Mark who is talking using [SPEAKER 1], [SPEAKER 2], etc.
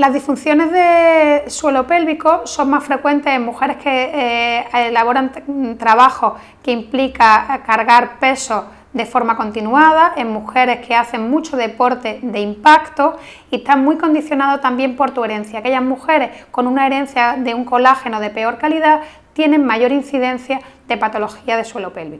[SPEAKER 1] Las disfunciones de suelo pélvico son más frecuentes en mujeres que eh, elaboran trabajo que implica eh, cargar peso de forma continuada, en mujeres que hacen mucho deporte de impacto y están muy condicionados también por tu herencia. Aquellas mujeres con una herencia de un colágeno de peor calidad tienen mayor incidencia de patología de suelo pélvico.